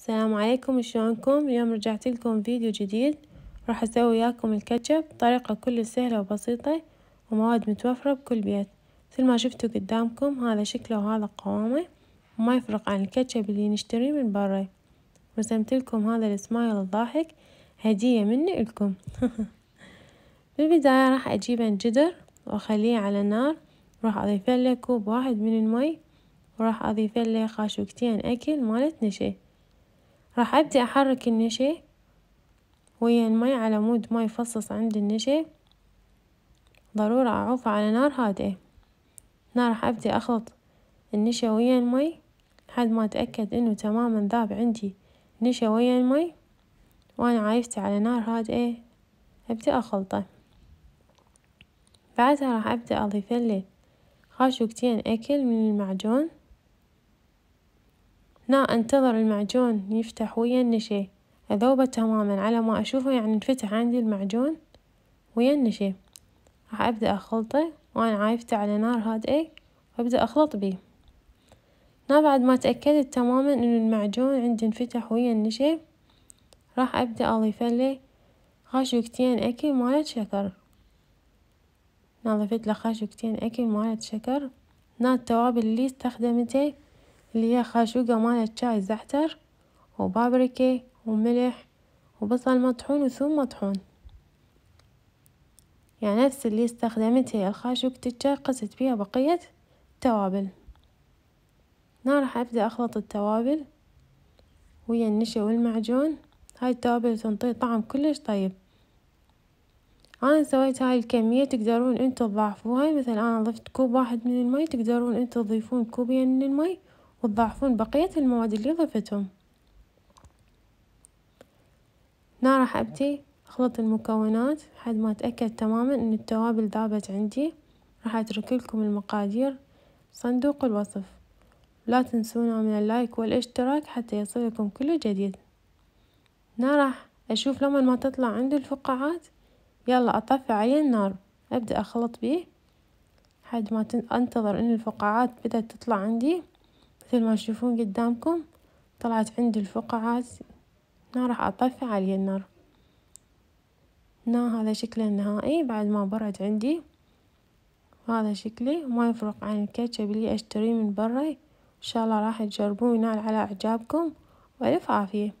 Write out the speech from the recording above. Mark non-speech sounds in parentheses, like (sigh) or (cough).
السلام عليكم شلونكم اليوم رجعت لكم فيديو جديد راح اسوي وياكم الكاتشب طريقة كل سهلة وبسيطة ومواد متوفرة بكل بيت مثل ما شفتوا قدامكم هذا شكله وهذا قوامه وما يفرق عن الكاتشب اللي نشتريه من برا رسمت لكم هذا السمايل الضاحك هدية مني لكم (laughs) بالبداية راح اجيب جدر واخليه على النار راح اضيف له كوب واحد من المي وراح اضيف له خاشوقتين اكل مالت نشي راح أبدي أحرك النشي ويا المي على مود ما يفصص عند النشي ضرورة أعوفه على نار هادئة هنا راح أبدي أخلط النشا ويا المي لحد ما أتأكد إنه تماما ذاب عندي نشا ويا المي وأنا عايفته على نار هادئة أبدي أخلطه بعدها راح أبدأ أضيف له خاشوقتين أكل من المعجون هنا أنتظر المعجون يفتح ويا النشي أذوبه تماما على ما أشوفه يعني انفتح عندي المعجون ويا النشي راح أبدأ أخلطه وأنا عايفته على نار هادئة وأبدأ أخلط بيه هنا بعد ما تأكدت تماما ان المعجون عندي انفتح ويا النشي راح أبدأ أضيف له خاشوكتين أكل مالت شكر نظفت له خاشوكتين أكل مالت شكر هنا التوابل اللي استخدمته اللي هي خاشوقة مال الشاي زعتر وبابريكا وملح وبصل مطحون وثوم مطحون يعني نفس اللي استخدمته الخاشوقة الشاي قست بيها بقية التوابل هنا راح أبدأ أخلط التوابل ويا النشا والمعجون هاي التوابل تنطي طعم كلش طيب انا سويت هاي الكمية تقدرون انتو تضاعفوها مثل انا ضفت كوب واحد من المي تقدرون انتو تضيفون كوبين من المي وتضاعفون بقية المواد اللي ضفتهم هنا راح أبدي أخلط المكونات لحد ما أتأكد تماما أن التوابل ذابت عندي راح أترك لكم المقادير صندوق الوصف لا تنسونا من اللايك والاشتراك حتى يصلكم كل جديد هنا راح أشوف لما ما تطلع عندي الفقاعات يلا أطفي عليه النار أبدأ أخلط بيه حد ما انتظر ان الفقاعات بدأت تطلع عندي مثل ما تشوفون قدامكم طلعت عندي الفقاعات هنا راح اطفي علي النار هنا هذا شكله النهائي بعد ما برد عندي هذا شكلي ما يفرق عن الكاتشب اللي اشتريه من برا ان شاء الله راح تجربوه ينال على اعجابكم والف عافيه